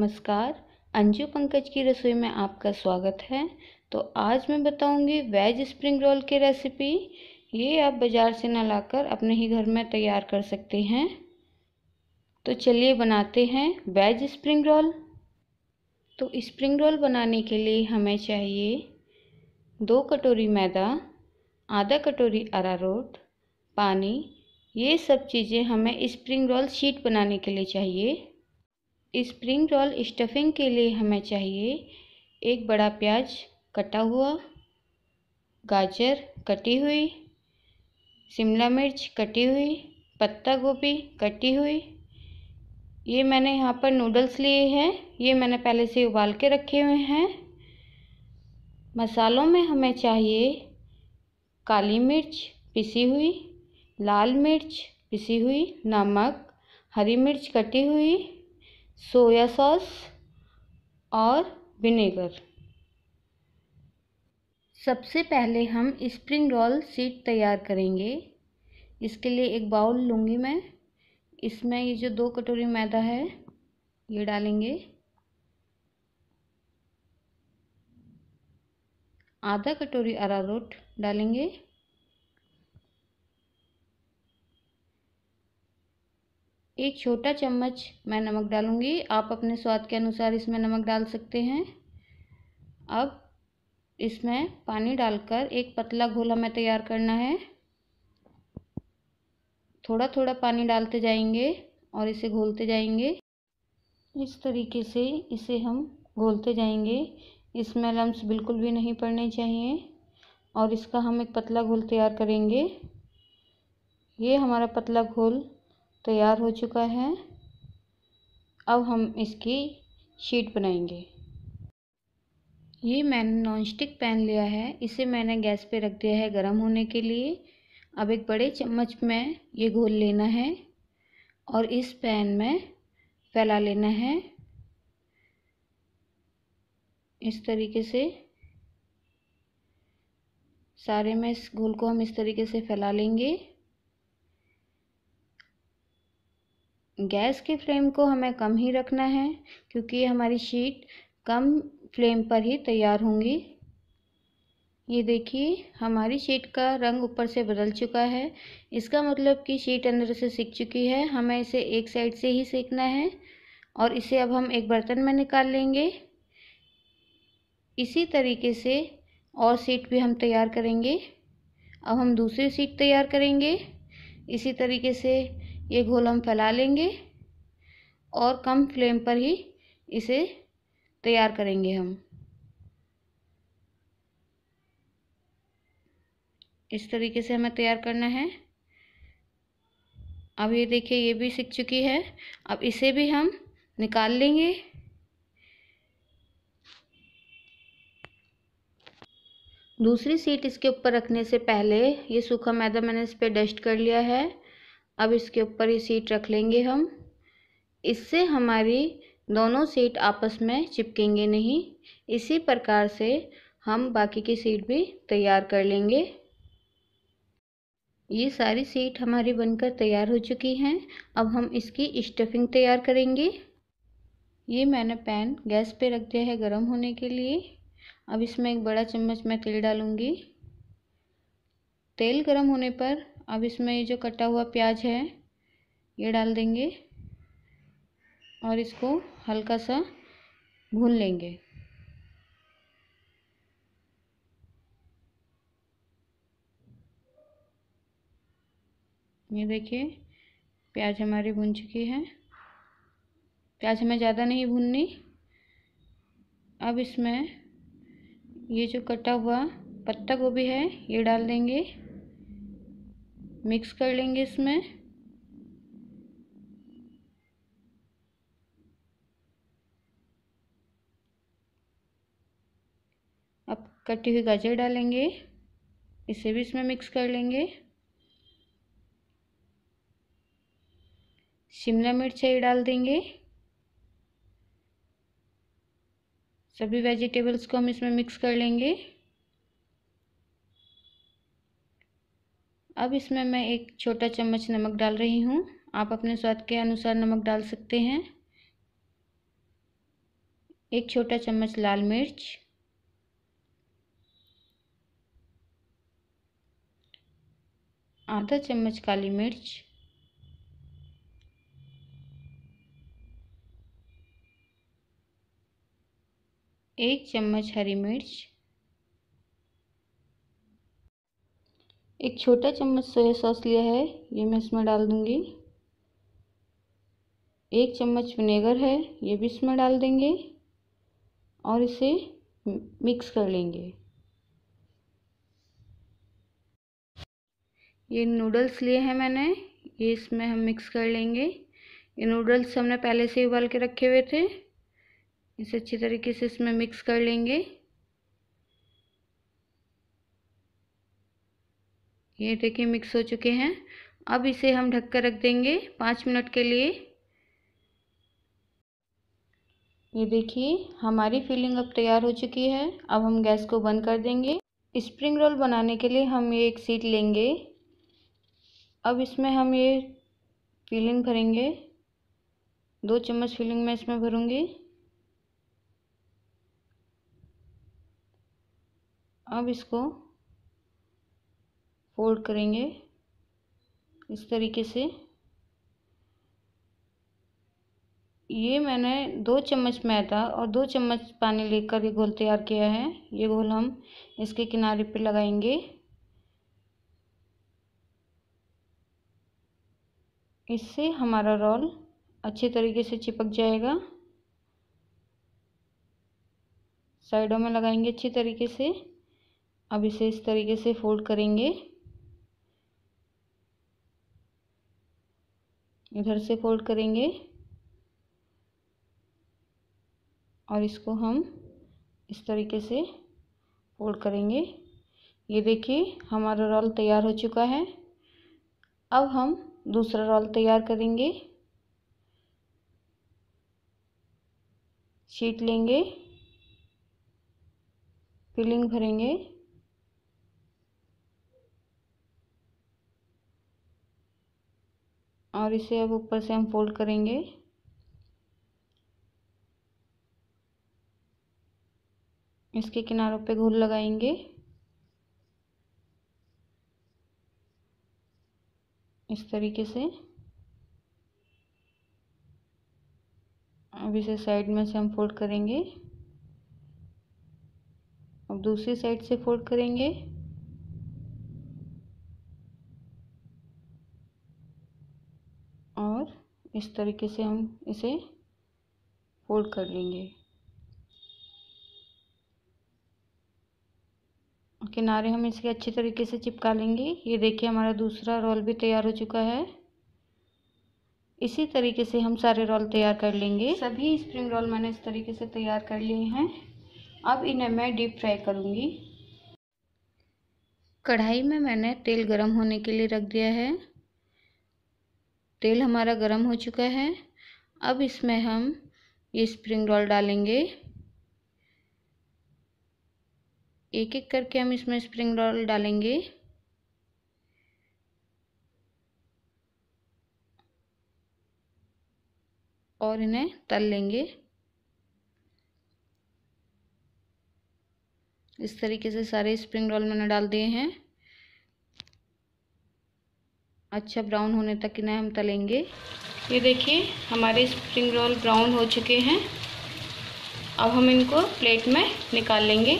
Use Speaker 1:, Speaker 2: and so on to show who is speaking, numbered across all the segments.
Speaker 1: नमस्कार अंजू पंकज की रसोई में आपका स्वागत है तो आज मैं बताऊंगी वेज स्प्रिंग रोल की रेसिपी ये आप बाज़ार से ना लाकर अपने ही घर में तैयार कर सकते हैं तो चलिए बनाते हैं वेज स्प्रिंग रोल तो स्प्रिंग रोल बनाने के लिए हमें चाहिए दो कटोरी मैदा आधा कटोरी अरारोट पानी ये सब चीज़ें हमें स्प्रिंग रोल शीट बनाने के लिए चाहिए स्प्रिंग रोल स्टफिंग के लिए हमें चाहिए एक बड़ा प्याज कटा हुआ गाजर कटी हुई शिमला मिर्च कटी हुई पत्ता गोभी कटी हुई ये मैंने यहाँ पर नूडल्स लिए हैं ये मैंने पहले से उबाल के रखे हुए हैं मसालों में हमें चाहिए काली मिर्च पिसी हुई लाल मिर्च पिसी हुई नमक हरी मिर्च कटी हुई सोया सॉस और विनेगर सबसे पहले हम स्प्रिंग रोल सीट तैयार करेंगे इसके लिए एक बाउल लूँगी मैं इसमें ये जो दो कटोरी मैदा है ये डालेंगे आधा कटोरी अरारोट डालेंगे एक छोटा चम्मच मैं नमक डालूँगी आप अपने स्वाद के अनुसार इसमें नमक डाल सकते हैं अब इसमें पानी डालकर एक पतला घोल हमें तैयार करना है थोड़ा थोड़ा पानी डालते जाएंगे और इसे घोलते जाएंगे इस तरीके से इसे हम घोलते जाएंगे इसमें लम्स बिल्कुल भी नहीं पड़ने चाहिए और इसका हम एक पतला घोल तैयार करेंगे ये हमारा पतला घोल तैयार हो चुका है अब हम इसकी शीट बनाएंगे ये मैंने नॉन स्टिक पैन लिया है इसे मैंने गैस पे रख दिया है गर्म होने के लिए अब एक बड़े चम्मच में ये घोल लेना है और इस पैन में फैला लेना है इस तरीके से सारे में इस घोल को हम इस तरीके से फैला लेंगे गैस की फ्लेम को हमें कम ही रखना है क्योंकि हमारी शीट कम फ्लेम पर ही तैयार होंगी ये देखिए हमारी शीट का रंग ऊपर से बदल चुका है इसका मतलब कि शीट अंदर से सीख चुकी है हमें इसे एक साइड से ही सेकना है और इसे अब हम एक बर्तन में निकाल लेंगे इसी तरीके से और सीट भी हम तैयार करेंगे अब हम दूसरी सीट तैयार करेंगे इसी तरीके से ये घोल हम फैला लेंगे और कम फ्लेम पर ही इसे तैयार करेंगे हम इस तरीके से हमें तैयार करना है अब ये देखिए ये भी सीख चुकी है अब इसे भी हम निकाल लेंगे दूसरी सीट इसके ऊपर रखने से पहले ये सूखा मैदा मैंने इस पर डस्ट कर लिया है अब इसके ऊपर ये सीट रख लेंगे हम इससे हमारी दोनों सीट आपस में चिपकेंगे नहीं इसी प्रकार से हम बाकी की सीट भी तैयार कर लेंगे ये सारी सीट हमारी बनकर तैयार हो चुकी हैं अब हम इसकी स्टफिंग तैयार करेंगे ये मैंने पैन गैस पे रख दिया है गर्म होने के लिए अब इसमें एक बड़ा चम्मच मैं तेल डालूँगी तेल गर्म होने पर अब इसमें ये जो कटा हुआ प्याज है ये डाल देंगे और इसको हल्का सा भून लेंगे ये देखिए प्याज हमारी भुन चुकी है प्याज हमें ज़्यादा नहीं भूननी अब इसमें ये जो कटा हुआ पत्ता गोभी है ये डाल देंगे मिक्स कर लेंगे इसमें अब कटी हुई गाजर डालेंगे इसे भी इसमें मिक्स कर लेंगे शिमला मिर्च ही डाल देंगे सभी वेजिटेबल्स को हम इसमें मिक्स कर लेंगे अब इसमें मैं एक छोटा चम्मच नमक डाल रही हूँ आप अपने स्वाद के अनुसार नमक डाल सकते हैं एक छोटा चम्मच लाल मिर्च आधा चम्मच काली मिर्च एक चम्मच हरी मिर्च एक छोटा चम्मच सोया सॉस लिया है ये मैं इसमें डाल दूँगी एक चम्मच विनेगर है ये भी इसमें डाल देंगे और इसे मिक्स कर लेंगे ये नूडल्स लिए हैं मैंने ये इसमें हम मिक्स कर लेंगे ये नूडल्स हमने पहले से उबाल के रखे हुए थे इसे अच्छी तरीके से इसमें मिक्स कर लेंगे ये देखिए मिक्स हो चुके हैं अब इसे हम ढक कर रख देंगे पाँच मिनट के लिए ये देखिए हमारी फिलिंग अब तैयार हो चुकी है अब हम गैस को बंद कर देंगे स्प्रिंग रोल बनाने के लिए हम ये एक सीट लेंगे अब इसमें हम ये फिलिंग भरेंगे दो चम्मच फिलिंग मैं इसमें भरूंगी अब इसको फोल्ड करेंगे इस तरीके से ये मैंने दो चम्मच मैदा और दो चम्मच पानी लेकर ये घोल तैयार किया है ये घोल हम इसके किनारे पे लगाएंगे इससे हमारा रोल अच्छे तरीके से चिपक जाएगा साइडों में लगाएंगे अच्छी तरीके से अब इसे इस तरीके से फोल्ड करेंगे इधर से फोल्ड करेंगे और इसको हम इस तरीके से फोल्ड करेंगे ये देखिए हमारा रोल तैयार हो चुका है अब हम दूसरा रोल तैयार करेंगे शीट लेंगे फिलिंग भरेंगे और इसे अब ऊपर से हम फोल्ड करेंगे इसके किनारों पे घोल लगाएंगे इस तरीके से अब इसे साइड में से हम फोल्ड करेंगे अब दूसरी साइड से फोल्ड करेंगे इस तरीके से हम इसे फोल्ड कर लेंगे किनारे हम इसके अच्छे तरीके से चिपका लेंगे ये देखिए हमारा दूसरा रोल भी तैयार हो चुका है इसी तरीके से हम सारे रोल तैयार कर लेंगे सभी स्प्रिंग रोल मैंने इस तरीके से तैयार कर लिए हैं अब इन्हें मैं डीप फ्राई करूँगी कढ़ाई में मैंने तेल गरम होने के लिए रख दिया है तेल हमारा गर्म हो चुका है अब इसमें हम ये स्प्रिंग रोल डालेंगे एक एक करके हम इसमें स्प्रिंग रोल डालेंगे और इन्हें तल लेंगे इस तरीके से सारे स्प्रिंग रोल मैंने डाल दिए हैं अच्छा ब्राउन होने तक इन्हें हम तलेंगे ये देखिए हमारे स्प्रिंग रोल ब्राउन हो चुके हैं अब हम इनको प्लेट में निकाल लेंगे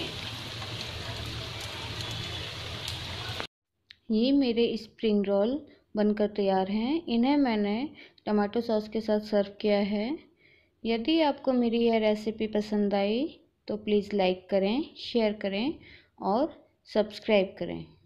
Speaker 1: ये मेरे स्प्रिंग रोल बनकर तैयार हैं इन्हें मैंने टमाटो सॉस के साथ सर्व किया है यदि आपको मेरी यह रेसिपी पसंद आई तो प्लीज़ लाइक करें शेयर करें और सब्सक्राइब करें